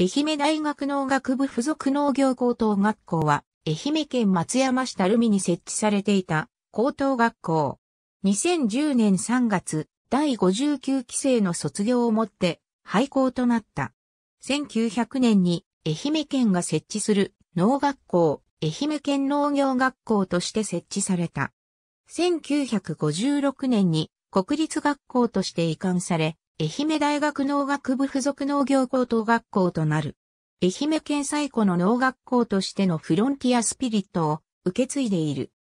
愛媛大学農学部附属農業高等学校は、愛媛県松山市るみに設置されていた高等学校。2010年3月、第59期生の卒業をもって廃校となった。1900年に愛媛県が設置する農学校、愛媛県農業学校として設置された。1956年に国立学校として移管され、愛媛大学農学部附属農業高等学校となる。愛媛県最古の農学校としてのフロンティアスピリットを受け継いでいる。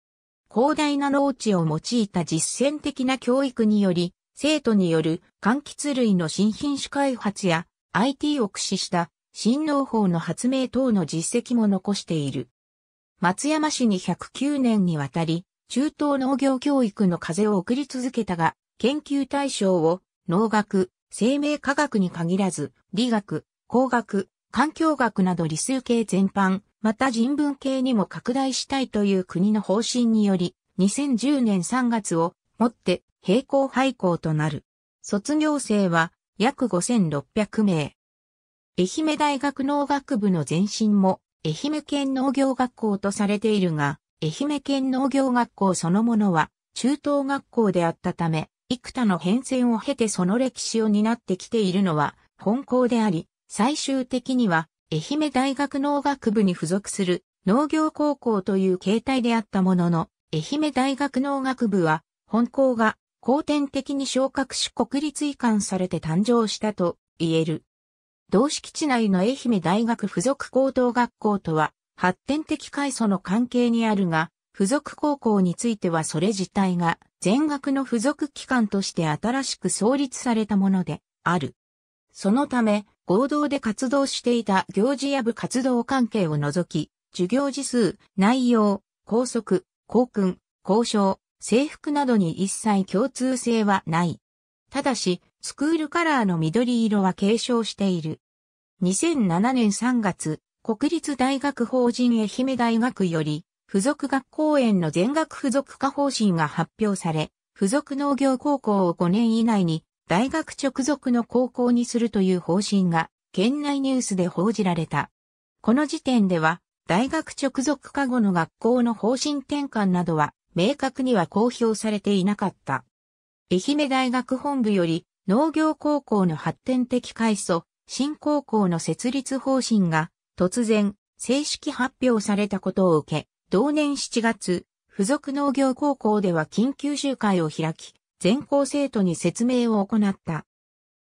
広大な農地を用いた実践的な教育により、生徒による柑橘類の新品種開発や IT を駆使した新農法の発明等の実績も残している。松山市に109年にわたり、中東農業教育の風を送り続けたが、研究対象を農学、生命科学に限らず、理学、工学、環境学など理数系全般、また人文系にも拡大したいという国の方針により、2010年3月をもって並行廃校となる。卒業生は約5600名。愛媛大学農学部の前身も愛媛県農業学校とされているが、愛媛県農業学校そのものは中等学校であったため、幾多の変遷を経てその歴史を担ってきているのは本校であり、最終的には愛媛大学農学部に付属する農業高校という形態であったものの、愛媛大学農学部は本校が後天的に昇格し国立移管されて誕生したと言える。同敷地内の愛媛大学附属高等学校とは発展的階層の関係にあるが、付属高校についてはそれ自体が全額の付属機関として新しく創立されたものである。そのため、合同で活動していた行事や部活動関係を除き、授業時数、内容、校則、校訓、校章、制服などに一切共通性はない。ただし、スクールカラーの緑色は継承している。2007年3月、国立大学法人愛媛大学より、付属学校園の全学付属化方針が発表され、付属農業高校を5年以内に大学直属の高校にするという方針が県内ニュースで報じられた。この時点では大学直属化後の学校の方針転換などは明確には公表されていなかった。愛媛大学本部より農業高校の発展的改祖、新高校の設立方針が突然正式発表されたことを受け、同年7月、付属農業高校では緊急集会を開き、全校生徒に説明を行った。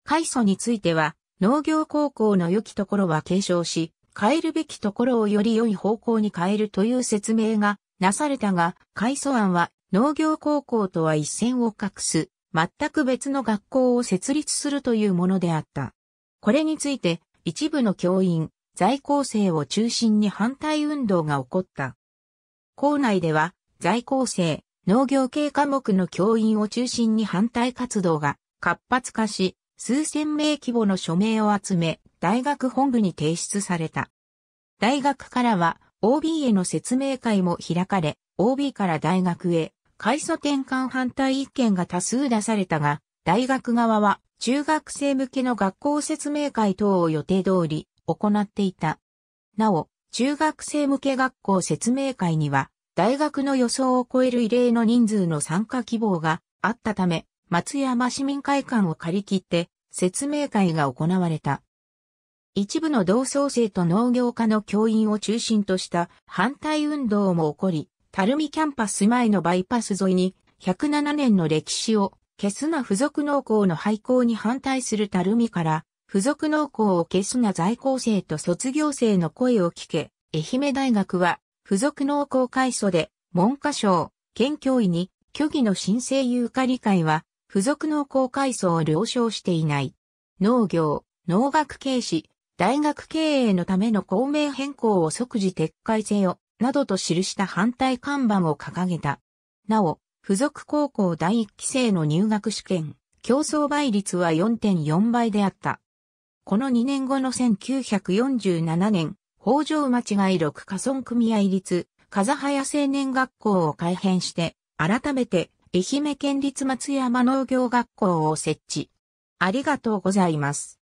開祖については、農業高校の良きところは継承し、変えるべきところをより良い方向に変えるという説明がなされたが、開祖案は農業高校とは一線を画す、全く別の学校を設立するというものであった。これについて、一部の教員、在校生を中心に反対運動が起こった。校内では、在校生、農業系科目の教員を中心に反対活動が活発化し、数千名規模の署名を集め、大学本部に提出された。大学からは OB への説明会も開かれ、OB から大学へ、階祖転換反対意見が多数出されたが、大学側は中学生向けの学校説明会等を予定通り行っていた。なお、中学生向け学校説明会には、大学の予想を超える異例の人数の参加希望があったため、松山市民会館を借り切って、説明会が行われた。一部の同窓生と農業科の教員を中心とした反対運動も起こり、垂水キャンパス前のバイパス沿いに107年の歴史を消すな付属農校の廃校に反対する垂水から付属農校を消すな在校生と卒業生の声を聞け、愛媛大学は、付属農校改組で、文科省、県教委に、虚偽の申請有価理解は、付属農校改組を了承していない。農業、農学軽視、大学経営のための公明変更を即時撤回せよ、などと記した反対看板を掲げた。なお、付属高校第1期生の入学試験、競争倍率は4.4倍であった。この2年後の1947年、北条町街六加村組合立、風早青年学校を改編して、改めて、愛媛県立松山農業学校を設置。ありがとうございます。